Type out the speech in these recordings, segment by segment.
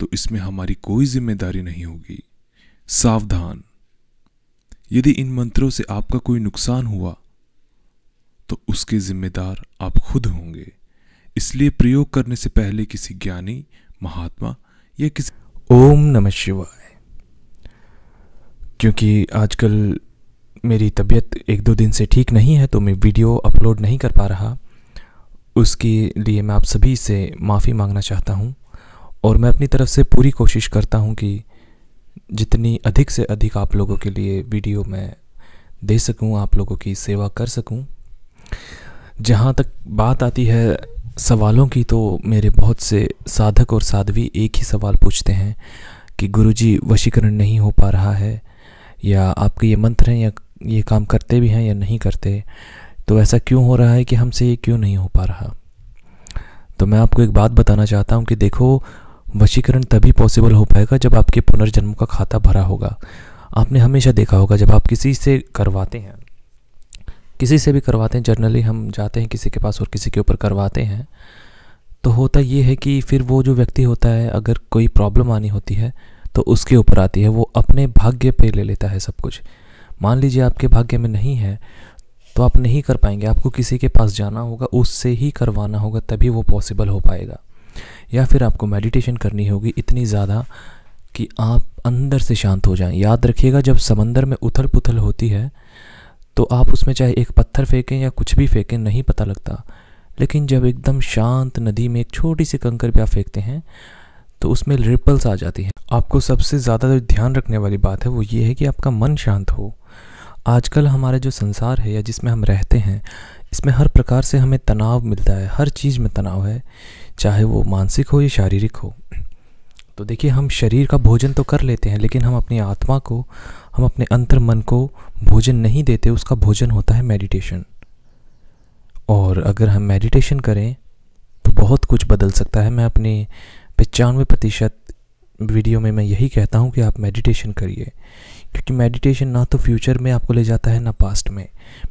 तो इसमें हमारी कोई जिम्मेदारी नहीं होगी सावधान यदि इन मंत्रों से आपका कोई नुकसान हुआ तो उसके जिम्मेदार आप खुद होंगे इसलिए प्रयोग करने से पहले किसी ज्ञानी महात्मा या किसी ओम नमः शिवाय क्योंकि आजकल मेरी तबीयत एक दो दिन से ठीक नहीं है तो मैं वीडियो अपलोड नहीं कर पा रहा उसके लिए मैं आप सभी से माफ़ी मांगना चाहता हूँ और मैं अपनी तरफ से पूरी कोशिश करता हूँ कि जितनी अधिक से अधिक आप लोगों के लिए वीडियो मैं दे सकूँ आप लोगों की सेवा कर सकूँ जहाँ तक बात आती है सवालों की तो मेरे बहुत से साधक और साध्वी एक ही सवाल पूछते हैं कि गुरुजी वशीकरण नहीं हो पा रहा है या आपके ये मंत्र हैं या ये काम करते भी हैं या नहीं करते तो ऐसा क्यों हो रहा है कि हमसे ये क्यों नहीं हो पा रहा तो मैं आपको एक बात बताना चाहता हूँ कि देखो वशीकरण तभी पॉसिबल हो पाएगा जब आपके पुनर्जन्म का खाता भरा होगा आपने हमेशा देखा होगा जब आप किसी से करवाते हैं किसी से भी करवाते हैं जनरली हम जाते हैं किसी के पास और किसी के ऊपर करवाते हैं तो होता ये है कि फिर वो जो व्यक्ति होता है अगर कोई प्रॉब्लम आनी होती है तो उसके ऊपर आती है वो अपने भाग्य पे ले लेता है सब कुछ मान लीजिए आपके भाग्य में नहीं है तो आप नहीं कर पाएंगे आपको किसी के पास जाना होगा उससे ही करवाना होगा तभी वो पॉसिबल हो पाएगा या फिर आपको मेडिटेशन करनी होगी इतनी ज़्यादा कि आप अंदर से शांत हो जाएं याद रखिएगा जब समंदर में उथल पुथल होती है तो आप उसमें चाहे एक पत्थर फेंकें या कुछ भी फेंकें नहीं पता लगता लेकिन जब एकदम शांत नदी में एक छोटी सी कंकर पे आप फेंकते हैं तो उसमें रिपल्स आ जाती हैं आपको सबसे ज़्यादा जो ध्यान रखने वाली बात है वो ये है कि आपका मन शांत हो आजकल हमारा जो संसार है या जिसमें हम रहते हैं इसमें हर प्रकार से हमें तनाव मिलता है हर चीज़ में तनाव है चाहे वो मानसिक हो या शारीरिक हो तो देखिए हम शरीर का भोजन तो कर लेते हैं लेकिन हम अपनी आत्मा को हम अपने अंतर मन को भोजन नहीं देते उसका भोजन होता है मेडिटेशन और अगर हम मेडिटेशन करें तो बहुत कुछ बदल सकता है मैं अपने पचानवे प्रतिशत वीडियो में मैं यही कहता हूँ कि आप मेडिटेशन करिए क्योंकि मेडिटेशन ना तो फ्यूचर में आपको ले जाता है ना पास्ट में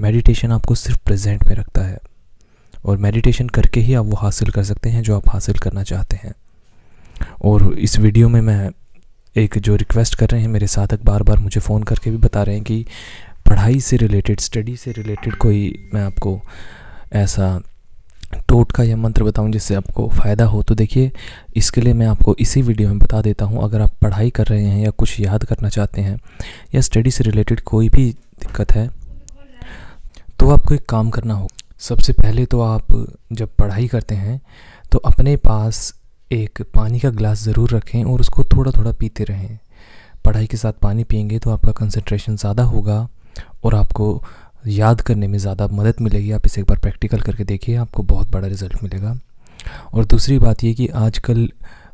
मेडिटेशन आपको सिर्फ प्रेजेंट में रखता है और मेडिटेशन करके ही आप वो हासिल कर सकते हैं जो आप हासिल करना चाहते हैं और इस वीडियो में मैं एक जो रिक्वेस्ट कर रहे हैं मेरे साधक बार बार मुझे फ़ोन करके भी बता रहे हैं कि पढ़ाई से रिलेटेड स्टडी से रिलेटेड कोई मैं आपको ऐसा टोट का यह मंत्र बताऊं जिससे आपको फ़ायदा हो तो देखिए इसके लिए मैं आपको इसी वीडियो में बता देता हूं अगर आप पढ़ाई कर रहे हैं या कुछ याद करना चाहते हैं या स्टडी से रिलेटेड कोई भी दिक्कत है तो आपको एक काम करना हो सबसे पहले तो आप जब पढ़ाई करते हैं तो अपने पास एक पानी का ग्लास ज़रूर रखें और उसको थोड़ा थोड़ा पीते रहें पढ़ाई के साथ पानी पियेंगे तो आपका कंसनट्रेशन ज़्यादा होगा और आपको याद करने में ज़्यादा मदद मिलेगी आप इसे एक बार प्रैक्टिकल करके देखिए आपको बहुत बड़ा रिजल्ट मिलेगा और दूसरी बात ये कि आजकल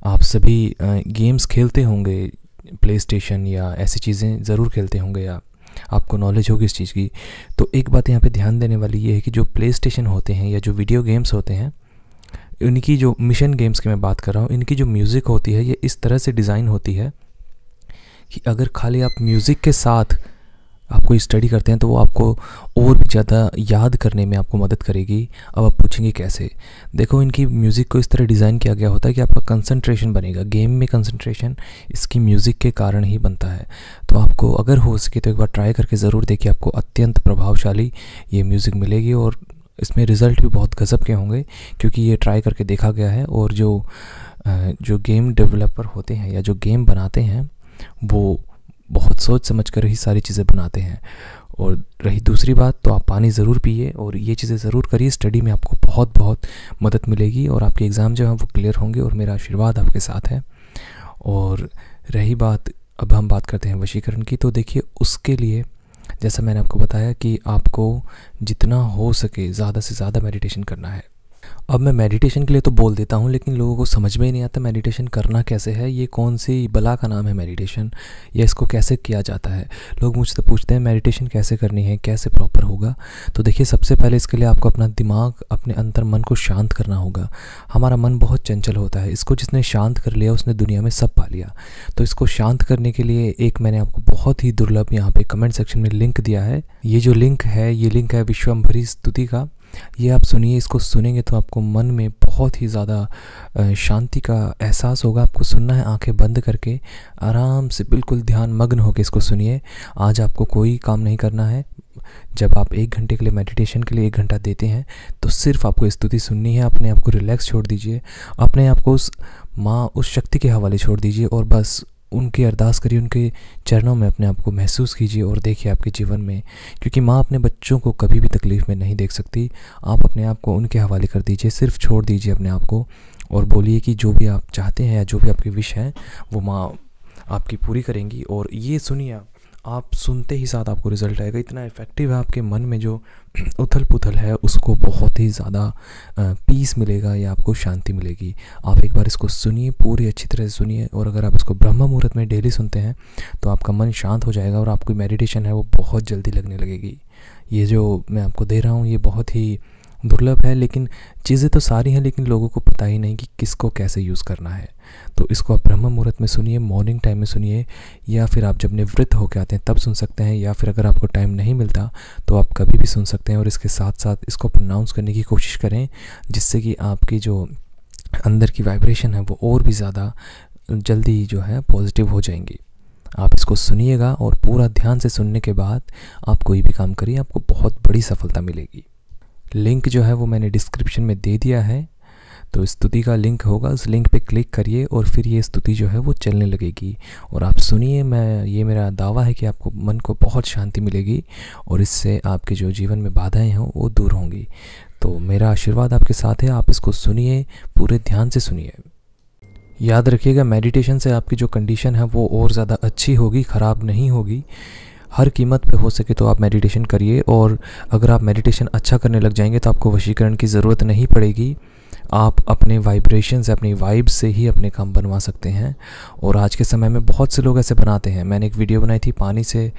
आप सभी गेम्स खेलते होंगे प्ले स्टेशन या ऐसी चीज़ें ज़रूर खेलते होंगे या आपको नॉलेज होगी इस चीज़ की तो एक बात यहाँ पे ध्यान देने वाली ये है कि जो प्ले स्टेशन होते हैं या जो वीडियो गेम्स होते हैं इनकी जो मिशन गेम्स की मैं बात कर रहा हूँ इनकी जो म्यूज़िक होती है ये इस तरह से डिज़ाइन होती है कि अगर खाली आप म्यूज़िक के साथ आप कोई स्टडी करते हैं तो वो आपको और भी ज़्यादा याद करने में आपको मदद करेगी अब आप पूछेंगे कैसे देखो इनकी म्यूज़िक को इस तरह डिज़ाइन किया गया होता है कि आपका कंसंट्रेशन बनेगा गेम में कंसंट्रेशन इसकी म्यूज़िक के कारण ही बनता है तो आपको अगर हो सके तो एक बार ट्राई करके ज़रूर देखिए आपको अत्यंत प्रभावशाली ये म्यूज़िक मिलेगी और इसमें रिज़ल्ट भी बहुत गज़ब के होंगे क्योंकि ये ट्राई करके देखा गया है और जो जो गेम डेवलपर होते हैं या जो गेम बनाते हैं वो बहुत सोच समझ कर ही सारी चीज़ें बनाते हैं और रही दूसरी बात तो आप पानी ज़रूर पिए और ये चीज़ें ज़रूर करिए स्टडी में आपको बहुत बहुत मदद मिलेगी और आपके एग्ज़ाम जो हैं वो क्लियर होंगे और मेरा आशीर्वाद आपके साथ है और रही बात अब हम बात करते हैं वशीकरण की तो देखिए उसके लिए जैसा मैंने आपको बताया कि आपको जितना हो सके ज़्यादा से ज़्यादा मेडिटेशन करना है अब मैं मेडिटेशन के लिए तो बोल देता हूँ लेकिन लोगों को समझ में ही नहीं आता मेडिटेशन करना कैसे है ये कौन सी बला का नाम है मेडिटेशन या इसको कैसे किया जाता है लोग मुझसे पूछते हैं मेडिटेशन कैसे करनी है कैसे प्रॉपर होगा तो देखिए सबसे पहले इसके लिए आपको अपना दिमाग अपने अंतर मन को शांत करना होगा हमारा मन बहुत चंचल होता है इसको जिसने शांत कर लिया उसने दुनिया में सब पा लिया तो इसको शांत करने के लिए एक मैंने आपको बहुत ही दुर्लभ यहाँ पे कमेंट सेक्शन में लिंक दिया है ये जो लिंक है ये लिंक है विश्वम्भरी स्तुति का ये आप सुनिए इसको सुनेंगे तो आपको मन में बहुत ही ज़्यादा शांति का एहसास होगा आपको सुनना है आंखें बंद करके आराम से बिल्कुल ध्यान मग्न होकर इसको सुनिए आज आपको कोई काम नहीं करना है जब आप एक घंटे के लिए मेडिटेशन के लिए एक घंटा देते हैं तो सिर्फ आपको स्तुति सुननी है अपने आप को रिलैक्स छोड़ दीजिए अपने आप को उस माँ उस शक्ति के हवाले छोड़ दीजिए और बस उनकी अरदास करिए उनके चरणों में अपने आप को महसूस कीजिए और देखिए आपके जीवन में क्योंकि माँ अपने बच्चों को कभी भी तकलीफ़ में नहीं देख सकती आप अपने आप को उनके हवाले कर दीजिए सिर्फ छोड़ दीजिए अपने आप को और बोलिए कि जो भी आप चाहते हैं या जो भी आपकी विश है वो माँ आपकी पूरी करेंगी और ये सुनिए आप आप सुनते ही साथ आपको रिजल्ट आएगा इतना इफ़ेक्टिव है आपके मन में जो उथल पुथल है उसको बहुत ही ज़्यादा पीस मिलेगा या आपको शांति मिलेगी आप एक बार इसको सुनिए पूरी अच्छी तरह से सुनिए और अगर आप इसको ब्रह्म मुहूर्त में डेली सुनते हैं तो आपका मन शांत हो जाएगा और आपकी मेडिटेशन है वो बहुत जल्दी लगने लगेगी ये जो मैं आपको दे रहा हूँ ये बहुत ही दुर्लभ है लेकिन चीज़ें तो सारी हैं लेकिन लोगों को पता ही नहीं कि किसको कैसे यूज़ करना है तो इसको आप ब्रह्म मुहूर्त में सुनिए मॉर्निंग टाइम में सुनिए या फिर आप जब निवृत्त होकर आते हैं तब सुन सकते हैं या फिर अगर आपको टाइम नहीं मिलता तो आप कभी भी सुन सकते हैं और इसके साथ साथ इसको प्रनाउंस करने की कोशिश करें जिससे कि आपकी जो अंदर की वाइब्रेशन है वो और भी ज़्यादा जल्दी जो है पॉजिटिव हो जाएंगी आप इसको सुनिएगा और पूरा ध्यान से सुनने के बाद आप कोई भी काम करिए आपको बहुत बड़ी सफलता मिलेगी लिंक जो है वो मैंने डिस्क्रिप्शन में दे दिया है तो स्तुति का लिंक होगा उस लिंक पे क्लिक करिए और फिर ये स्तुति जो है वो चलने लगेगी और आप सुनिए मैं ये मेरा दावा है कि आपको मन को बहुत शांति मिलेगी और इससे आपके जो जीवन में बाधाएं हों वो दूर होंगी तो मेरा आशीर्वाद आपके साथ है आप इसको सुनिए पूरे ध्यान से सुनिए याद रखिएगा मेडिटेशन से आपकी जो कंडीशन है वो और ज़्यादा अच्छी होगी ख़राब नहीं होगी हर कीमत पे हो सके तो आप मेडिटेशन करिए और अगर आप मेडिटेशन अच्छा करने लग जाएंगे तो आपको वशीकरण की ज़रूरत नहीं पड़ेगी आप अपने वाइब्रेशन से अपनी वाइब से ही अपने काम बनवा सकते हैं और आज के समय में बहुत से लोग ऐसे बनाते हैं मैंने एक वीडियो बनाई थी पानी से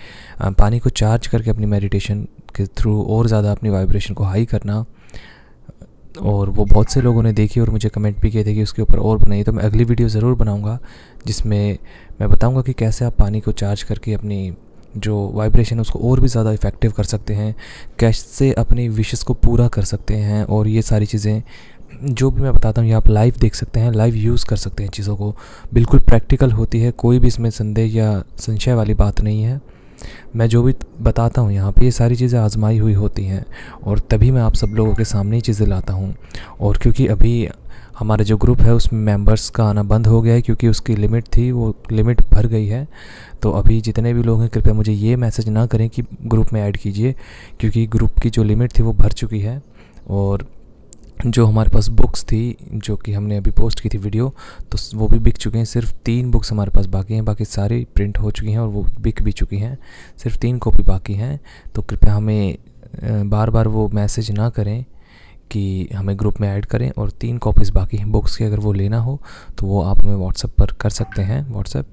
पानी को चार्ज करके अपनी मेडिटेशन के थ्रू और ज़्यादा अपनी वाइब्रेशन को हाई करना और वो बहुत से लोगों ने देखी और मुझे कमेंट भी किए थे कि उसके ऊपर और बनाइए तो मैं अगली वीडियो ज़रूर बनाऊँगा जिसमें मैं बताऊँगा कि कैसे आप पानी को चार्ज करके अपनी जो वाइब्रेशन उसको और भी ज़्यादा इफ़ेक्टिव कर सकते हैं कैश से अपनी विशेस को पूरा कर सकते हैं और ये सारी चीज़ें जो भी मैं बताता हूँ ये आप लाइव देख सकते हैं लाइव यूज़ कर सकते हैं चीज़ों को बिल्कुल प्रैक्टिकल होती है कोई भी इसमें संदेह या संशय वाली बात नहीं है मैं जो भी बताता हूँ यहाँ पे ये सारी चीज़ें आजमाई हुई होती हैं और तभी मैं आप सब लोगों के सामने ही चीज़ें लाता हूँ और क्योंकि अभी हमारा जो ग्रुप है उसमें मेंबर्स का आना बंद हो गया है क्योंकि उसकी लिमिट थी वो लिमिट भर गई है तो अभी जितने भी लोग हैं कृपया मुझे ये मैसेज ना करें कि ग्रुप में ऐड कीजिए क्योंकि ग्रुप की जो लिमिट थी वो भर चुकी है और जो हमारे पास बुक्स थी जो कि हमने अभी पोस्ट की थी वीडियो तो वो भी बिक चुके हैं सिर्फ तीन बुक्स हमारे पास बाकी हैं बाकी सारी प्रिंट हो चुकी हैं और वो बिक भी चुकी हैं सिर्फ तीन कॉपी बाकी हैं तो कृपया हमें बार बार वो मैसेज ना करें कि हमें ग्रुप में ऐड करें और तीन कॉपीज़ बाकी हैं बुक्स की अगर वो लेना हो तो वो आप हमें व्हाट्सएप पर कर सकते हैं व्हाट्सएप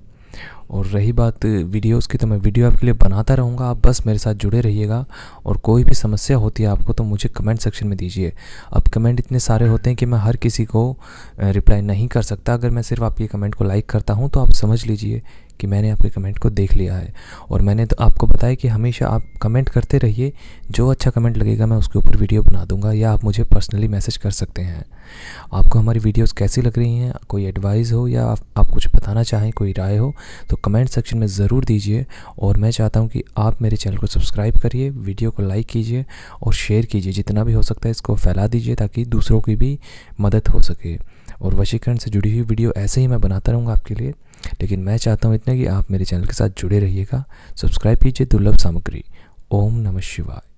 और रही बात वीडियोस की तो मैं वीडियो आपके लिए बनाता रहूँगा आप बस मेरे साथ जुड़े रहिएगा और कोई भी समस्या होती है आपको तो मुझे कमेंट सेक्शन में दीजिए अब कमेंट इतने सारे होते हैं कि मैं हर किसी को रिप्लाई नहीं कर सकता अगर मैं सिर्फ आपके कमेंट को लाइक करता हूँ तो आप समझ लीजिए कि मैंने आपके कमेंट को देख लिया है और मैंने तो आपको बताया कि हमेशा आप कमेंट करते रहिए जो अच्छा कमेंट लगेगा मैं उसके ऊपर वीडियो बना दूंगा या आप मुझे पर्सनली मैसेज कर सकते हैं आपको हमारी वीडियोस कैसी लग रही हैं कोई एडवाइस हो या आप, आप कुछ बताना चाहें कोई राय हो तो कमेंट सेक्शन में ज़रूर दीजिए और मैं चाहता हूँ कि आप मेरे चैनल को सब्सक्राइब करिए वीडियो को लाइक कीजिए और शेयर कीजिए जितना भी हो सकता है इसको फैला दीजिए ताकि दूसरों की भी मदद हो सके और वशीकरण से जुड़ी हुई वीडियो ऐसे ही मैं बनाता रहूँगा आपके लिए लेकिन मैं चाहता हूँ इतना कि आप मेरे चैनल के साथ जुड़े रहिएगा सब्सक्राइब कीजिए दुर्लभ सामग्री ओम नमः शिवाय